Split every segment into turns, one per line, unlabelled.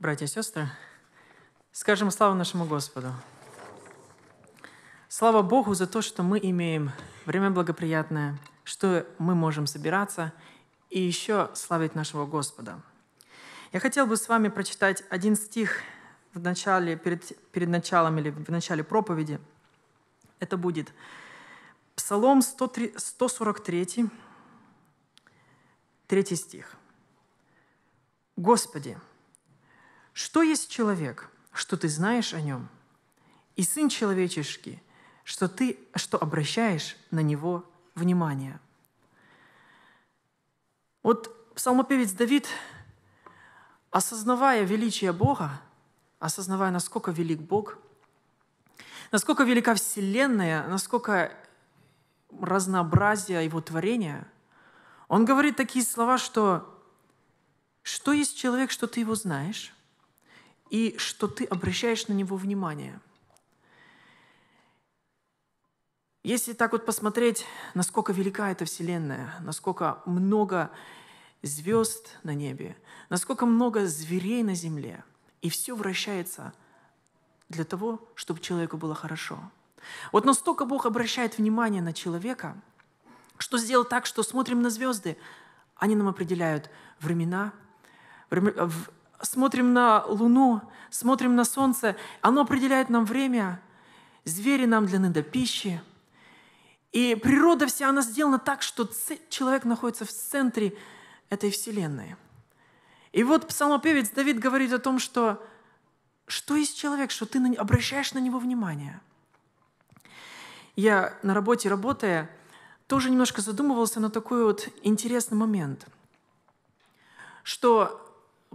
братья и сестры, скажем славу нашему Господу. Слава Богу за то, что мы имеем время благоприятное, что мы можем собираться и еще славить нашего Господа. Я хотел бы с вами прочитать один стих в начале, перед, перед началом или в начале проповеди. Это будет Псалом 103, 143, третий стих. «Господи, что есть человек, что ты знаешь о нем, и Сын человеческий, что ты, что обращаешь на него внимание. Вот псалмопевец Давид, осознавая величие Бога, осознавая, насколько велик Бог, насколько велика Вселенная, насколько разнообразие Его творения, он говорит такие слова, что «Что есть человек, что ты его знаешь?» и что ты обращаешь на него внимание. Если так вот посмотреть, насколько велика эта Вселенная, насколько много звезд на небе, насколько много зверей на земле, и все вращается для того, чтобы человеку было хорошо. Вот настолько Бог обращает внимание на человека, что сделал так, что смотрим на звезды, они нам определяют времена, э, смотрим на Луну, смотрим на Солнце, оно определяет нам время, звери нам для до пищи. И природа вся, она сделана так, что человек находится в центре этой Вселенной. И вот псалмопевец Давид говорит о том, что что есть человек, что ты обращаешь на него внимание. Я на работе работая, тоже немножко задумывался на такой вот интересный момент, что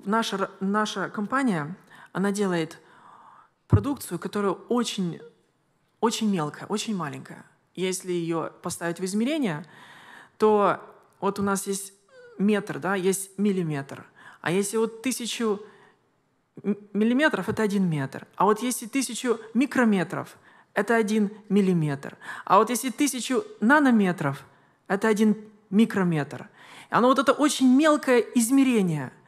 наша, наша компания, она делает продукцию, которая очень, очень мелкая, очень маленькая. Если ее поставить в измерение, то вот у нас есть метр, да, есть миллиметр. А если вот тысячу миллиметров, это один метр. А вот если тысячу микрометров, это один миллиметр. А вот если тысячу нанометров, это один микрометр. И оно вот это очень мелкое измерение –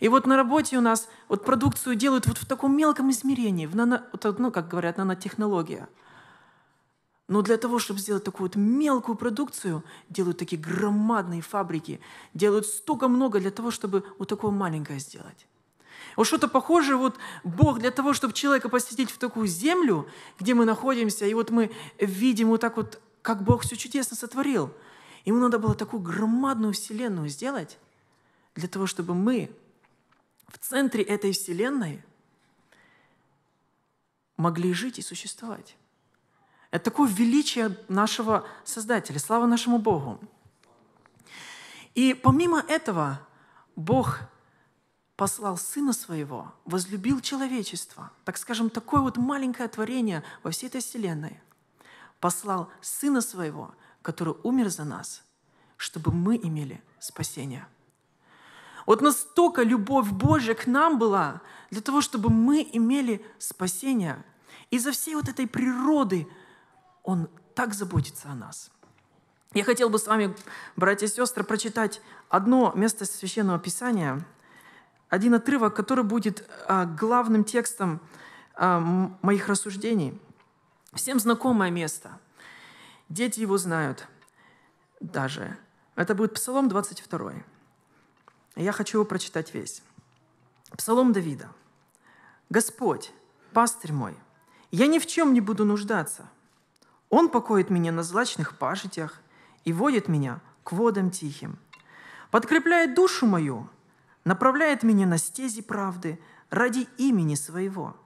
и вот на работе у нас вот продукцию делают вот в таком мелком измерении, в нано, ну, как говорят, нанотехнология. Но для того, чтобы сделать такую вот мелкую продукцию, делают такие громадные фабрики, делают столько много для того, чтобы вот такое маленькое сделать. Вот что-то похожее, вот Бог для того, чтобы человека посетить в такую землю, где мы находимся, и вот мы видим вот так вот, как Бог все чудесно сотворил. Ему надо было такую громадную вселенную сделать, для того, чтобы мы в центре этой вселенной могли жить и существовать. Это такое величие нашего Создателя, слава нашему Богу. И помимо этого, Бог послал Сына Своего, возлюбил человечество, так скажем, такое вот маленькое творение во всей этой вселенной. Послал Сына Своего, который умер за нас, чтобы мы имели спасение – вот настолько любовь Божья к нам была, для того, чтобы мы имели спасение. Из-за всей вот этой природы Он так заботится о нас. Я хотел бы с вами, братья и сестры, прочитать одно место Священного Писания, один отрывок, который будет а, главным текстом а, моих рассуждений. Всем знакомое место. Дети его знают даже. Это будет Псалом 22. Я хочу его прочитать весь. Псалом Давида. «Господь, пастырь мой, я ни в чем не буду нуждаться. Он покоит меня на злачных пажитях и водит меня к водам тихим. Подкрепляет душу мою, направляет меня на стези правды ради имени своего.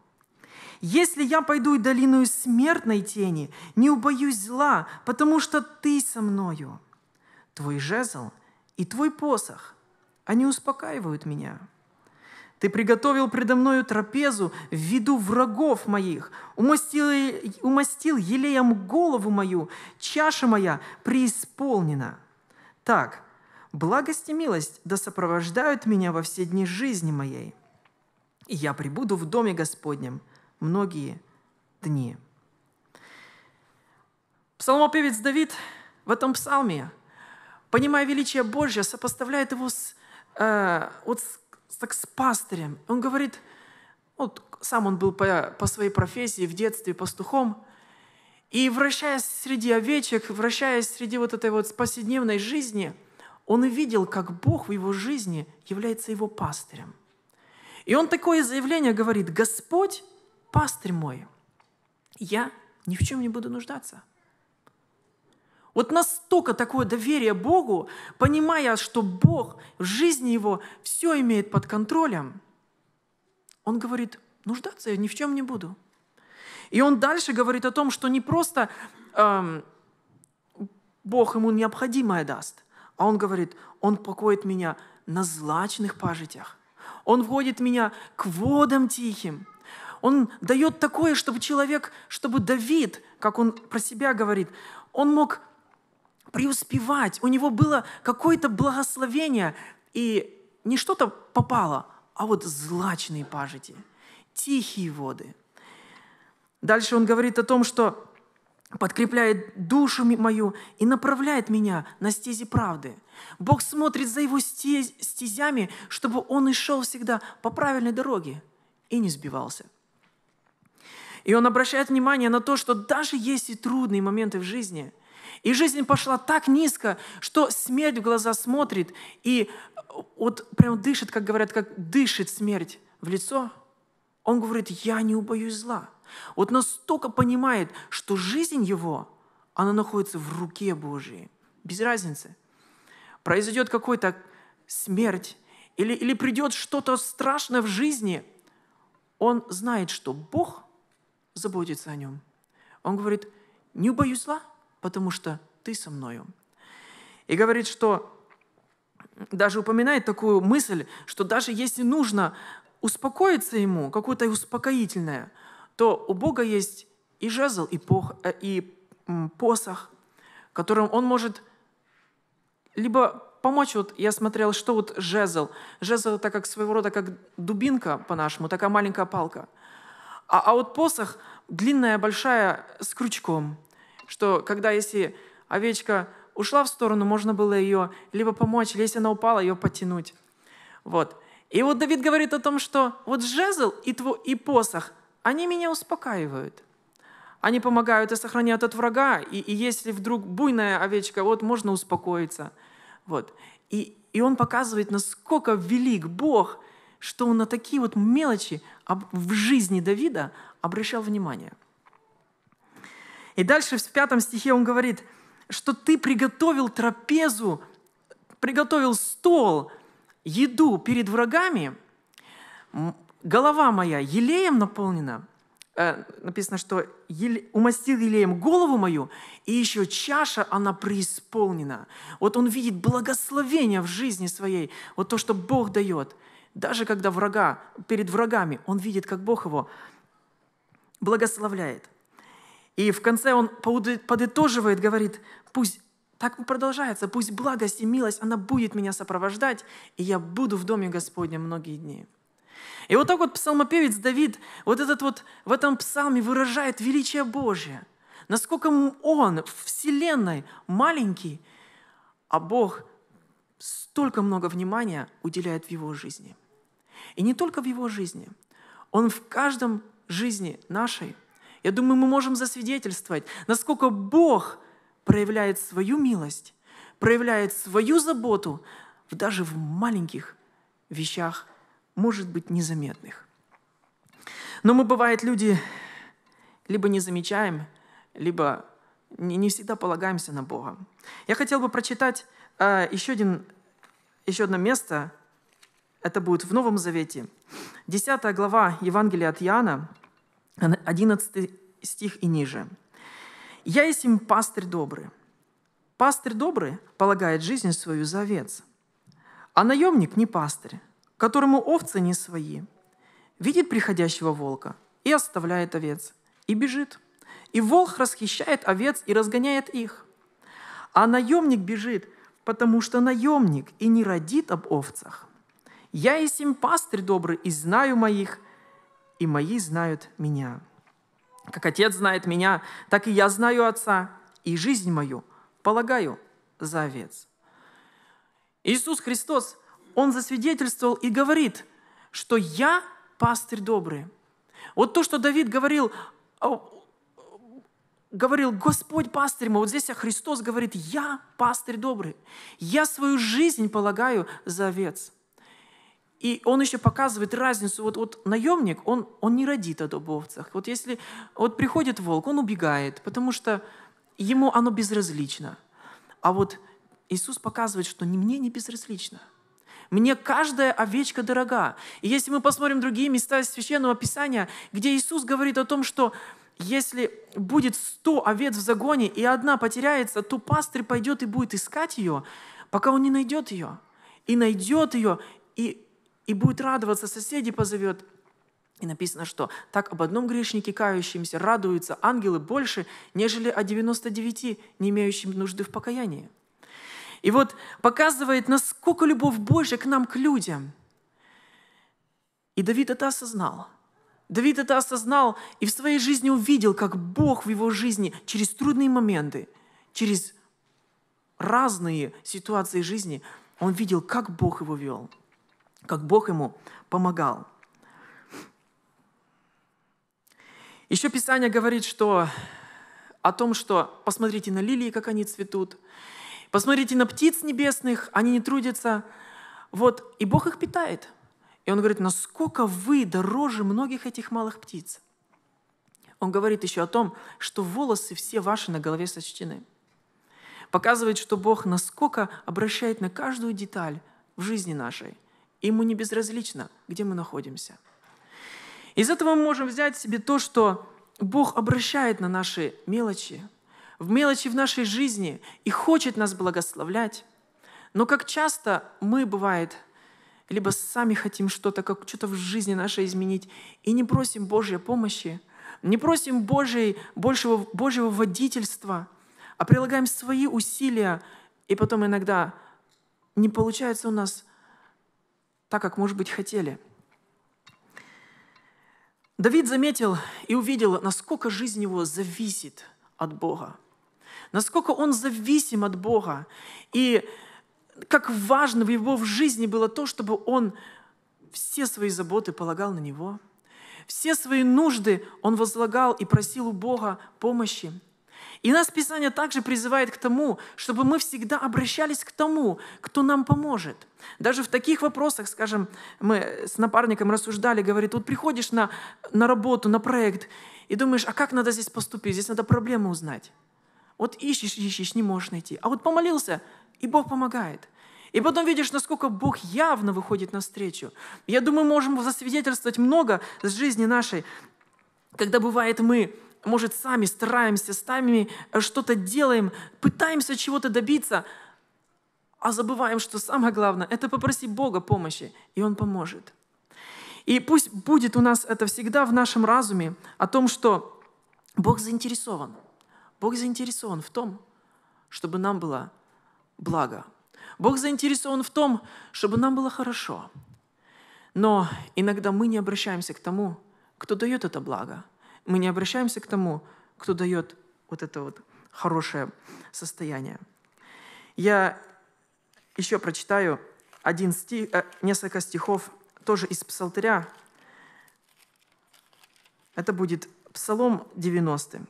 Если я пойду и долину смертной тени, не убоюсь зла, потому что ты со мною. Твой жезл и твой посох – они успокаивают меня. Ты приготовил предо мною трапезу в виду врагов моих, умастил, умастил елеем голову мою, чаша моя преисполнена. Так, благость и милость да сопровождают меня во все дни жизни моей. И я прибуду в доме Господнем многие дни. Псалмопевец Давид в этом псалме, понимая величие Божье, сопоставляет его с э, вот с, так с пастырем. Он говорит, вот сам он был по, по своей профессии в детстве пастухом, и вращаясь среди овечек, вращаясь среди вот этой вот повседневной жизни, он увидел, как Бог в его жизни является его пастырем. И он такое заявление говорит, «Господь, пастырь мой, я ни в чем не буду нуждаться». Вот настолько такое доверие Богу, понимая, что Бог в жизни его все имеет под контролем, он говорит, нуждаться я ни в чем не буду. И он дальше говорит о том, что не просто эм, Бог ему необходимое даст, а он говорит, он покоит меня на злачных пажитях, он вводит меня к водам тихим, он дает такое, чтобы человек, чтобы Давид, как он про себя говорит, он мог преуспевать, у него было какое-то благословение, и не что-то попало, а вот злачные пажити, тихие воды. Дальше он говорит о том, что подкрепляет душу мою и направляет меня на стези правды. Бог смотрит за его стезями, чтобы он и шел всегда по правильной дороге и не сбивался. И он обращает внимание на то, что даже если трудные моменты в жизни – и жизнь пошла так низко, что смерть в глаза смотрит и э, вот прям дышит, как говорят, как дышит смерть в лицо. Он говорит, я не убоюсь зла. Вот настолько понимает, что жизнь его, она находится в руке Божьей. Без разницы. Произойдет какой-то смерть или, или придет что-то страшное в жизни, он знает, что Бог заботится о нем. Он говорит, не убоюсь зла – потому что ты со мною. И говорит, что даже упоминает такую мысль, что даже если нужно успокоиться ему, какое-то успокоительное, то у Бога есть и жезл, и, пох, э, и посох, которым он может либо помочь, вот я смотрел, что вот жезл. Жезл это как своего рода как дубинка по-нашему, такая маленькая палка. А, а вот посох длинная, большая, с крючком что когда если овечка ушла в сторону, можно было ее либо помочь, или если она упала, ее потянуть. Вот. И вот Давид говорит о том, что вот жезл и, тво, и посох, они меня успокаивают. Они помогают и сохраняют от врага. И, и если вдруг буйная овечка, вот можно успокоиться. Вот. И, и он показывает, насколько велик Бог, что он на такие вот мелочи в жизни Давида обращал внимание – и дальше в пятом стихе он говорит, что ты приготовил трапезу, приготовил стол, еду перед врагами, голова моя елеем наполнена, э, написано, что умастил елеем голову мою, и еще чаша, она преисполнена. Вот он видит благословение в жизни своей, вот то, что Бог дает. Даже когда врага, перед врагами, он видит, как Бог его благословляет. И в конце он подытоживает, говорит, пусть так продолжается, пусть благость и милость, она будет меня сопровождать, и я буду в доме Господнем многие дни. И вот так вот псалмопевец Давид, вот этот вот в этом псалме выражает величие Божье. Насколько он в вселенной маленький, а Бог столько много внимания уделяет в его жизни. И не только в его жизни. Он в каждом жизни нашей – я думаю, мы можем засвидетельствовать, насколько Бог проявляет свою милость, проявляет свою заботу даже в маленьких вещах, может быть, незаметных. Но мы, бывает, люди либо не замечаем, либо не всегда полагаемся на Бога. Я хотел бы прочитать э, еще, один, еще одно место. Это будет в Новом Завете. десятая глава Евангелия от Иоанна, 11 стих и ниже. «Я есть им пастырь добрый. Пастырь добрый полагает жизнь свою за овец, а наемник не пастырь, которому овцы не свои. Видит приходящего волка и оставляет овец, и бежит. И волк расхищает овец и разгоняет их. А наемник бежит, потому что наемник и не родит об овцах. Я и сим пастырь добрый, и знаю моих, и мои знают меня. Как Отец знает меня, так и я знаю Отца, и жизнь мою полагаю за овец». Иисус Христос, Он засвидетельствовал и говорит, что «Я пастырь добрый». Вот то, что Давид говорил, говорил, Господь пастырь мой. Вот здесь а Христос говорит, я пастырь добрый. Я свою жизнь полагаю за овец. И он еще показывает разницу. Вот, вот наемник, он, он не родит о дубовцах. Вот если вот приходит волк, он убегает, потому что ему оно безразлично. А вот Иисус показывает, что не мне не безразлично. Мне каждая овечка дорога. И если мы посмотрим другие места Священного Писания, где Иисус говорит о том, что если будет сто овец в загоне, и одна потеряется, то пастырь пойдет и будет искать ее, пока он не найдет ее. И найдет ее, и и будет радоваться, соседи позовет. И написано, что так об одном грешнике кающемся радуются ангелы больше, нежели о 99, не имеющим нужды в покаянии. И вот показывает, насколько любовь Божья к нам, к людям. И Давид это осознал. Давид это осознал и в своей жизни увидел, как Бог в его жизни через трудные моменты, через разные ситуации жизни, он видел, как Бог его вел – как Бог ему помогал. Еще Писание говорит, что о том, что посмотрите на лилии, как они цветут, посмотрите на птиц небесных, они не трудятся. Вот, и Бог их питает. И он говорит, насколько вы дороже многих этих малых птиц. Он говорит еще о том, что волосы все ваши на голове сочтены. Показывает, что Бог насколько обращает на каждую деталь в жизни нашей. Ему не безразлично, где мы находимся. Из этого мы можем взять себе то, что Бог обращает на наши мелочи, в мелочи в нашей жизни и хочет нас благословлять. Но как часто мы, бывает, либо сами хотим что-то, как что-то в жизни наше изменить, и не просим Божьей помощи, не просим Божьей, большего, Божьего водительства, а прилагаем свои усилия, и потом иногда не получается у нас так, как, может быть, хотели. Давид заметил и увидел, насколько жизнь его зависит от Бога, насколько он зависим от Бога, и как важно в его жизни было то, чтобы он все свои заботы полагал на него, все свои нужды он возлагал и просил у Бога помощи – и нас Писание также призывает к тому, чтобы мы всегда обращались к тому, кто нам поможет. Даже в таких вопросах, скажем, мы с напарником рассуждали, говорит, вот приходишь на, на работу, на проект, и думаешь, а как надо здесь поступить, здесь надо проблему узнать. Вот ищешь, ищешь, не можешь найти. А вот помолился, и Бог помогает. И потом видишь, насколько Бог явно выходит навстречу. Я думаю, можем засвидетельствовать много с жизни нашей, когда бывает мы может, сами стараемся, сами э, что-то делаем, пытаемся чего-то добиться, а забываем, что самое главное – это попросить Бога помощи, и Он поможет. И пусть будет у нас это всегда в нашем разуме о том, что Бог заинтересован. Бог заинтересован в том, чтобы нам было благо. Бог заинтересован в том, чтобы нам было хорошо. Но иногда мы не обращаемся к тому, кто дает это благо – мы не обращаемся к тому, кто дает вот это вот хорошее состояние. Я еще прочитаю один стих, э, несколько стихов тоже из Псалтыря. Это будет Псалом 90.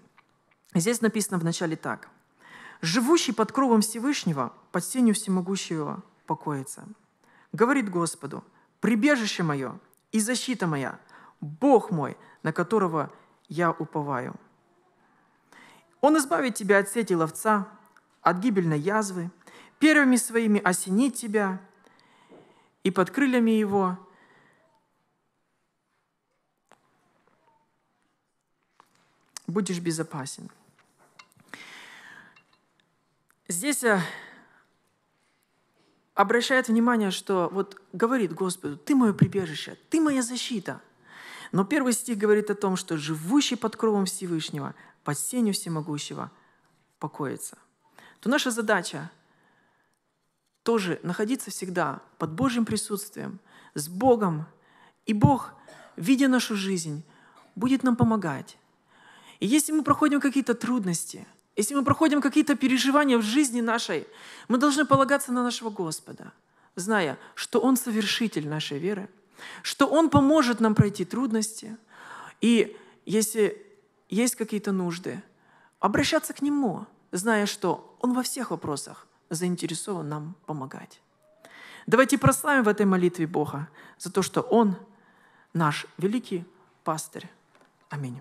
Здесь написано вначале так. «Живущий под кровом Всевышнего, под сенью всемогущего покоится. Говорит Господу, прибежище мое и защита моя, Бог мой, на которого я уповаю. Он избавит тебя от сети ловца, от гибельной язвы, первыми своими осенит тебя, и под крыльями его будешь безопасен. Здесь э, обращает внимание, что вот говорит Господу, ты мое прибежище, ты моя защита – но первый стих говорит о том, что живущий под кровом Всевышнего, под сенью всемогущего, покоится. То наша задача тоже находиться всегда под Божьим присутствием, с Богом. И Бог, видя нашу жизнь, будет нам помогать. И если мы проходим какие-то трудности, если мы проходим какие-то переживания в жизни нашей, мы должны полагаться на нашего Господа, зная, что Он совершитель нашей веры — что Он поможет нам пройти трудности. И если есть какие-то нужды, обращаться к Нему, зная, что Он во всех вопросах заинтересован нам помогать. Давайте прославим в этой молитве Бога за то, что Он наш великий пастырь. Аминь.